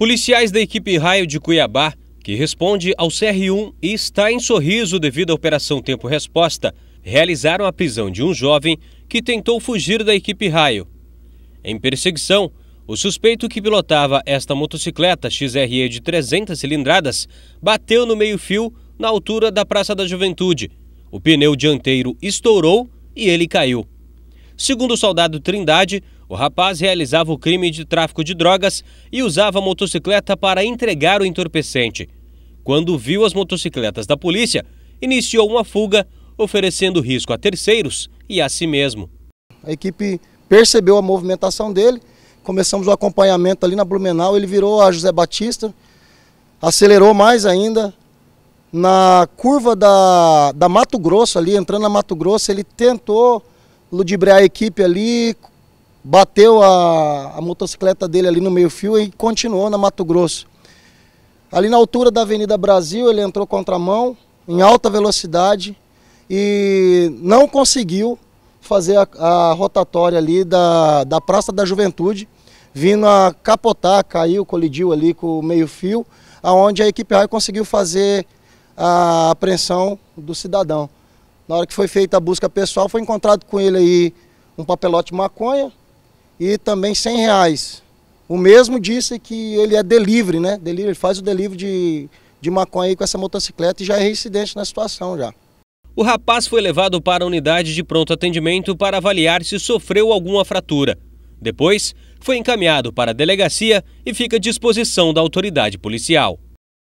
Policiais da equipe Raio de Cuiabá, que responde ao CR1 e está em sorriso devido à Operação Tempo Resposta, realizaram a prisão de um jovem que tentou fugir da equipe Raio. Em perseguição, o suspeito que pilotava esta motocicleta XRE de 300 cilindradas bateu no meio-fio na altura da Praça da Juventude. O pneu dianteiro estourou e ele caiu. Segundo o soldado Trindade, o rapaz realizava o crime de tráfico de drogas e usava a motocicleta para entregar o entorpecente. Quando viu as motocicletas da polícia, iniciou uma fuga, oferecendo risco a terceiros e a si mesmo. A equipe percebeu a movimentação dele, começamos o acompanhamento ali na Blumenau, ele virou a José Batista, acelerou mais ainda. Na curva da, da Mato Grosso ali, entrando na Mato Grosso, ele tentou ludibriar a equipe ali, bateu a, a motocicleta dele ali no meio-fio e continuou na Mato Grosso. Ali na altura da Avenida Brasil, ele entrou contramão, em alta velocidade, e não conseguiu fazer a, a, rotatória ali da, da Praça da Juventude, vindo a capotar, caiu, colidiu ali com o meio-fio, aonde a equipe raio conseguiu fazer a apreensão do cidadão. Na hora que foi feita a busca pessoal, foi encontrado com ele aí um papelote de maconha, e também 100 reais. O mesmo disse que ele é delivery, né? Delivery, ele faz o delivery de, de maconha aí com essa motocicleta e já é reincidente na situação já. O rapaz foi levado para a unidade de pronto atendimento para avaliar se sofreu alguma fratura. Depois, foi encaminhado para a delegacia e fica à disposição da autoridade policial.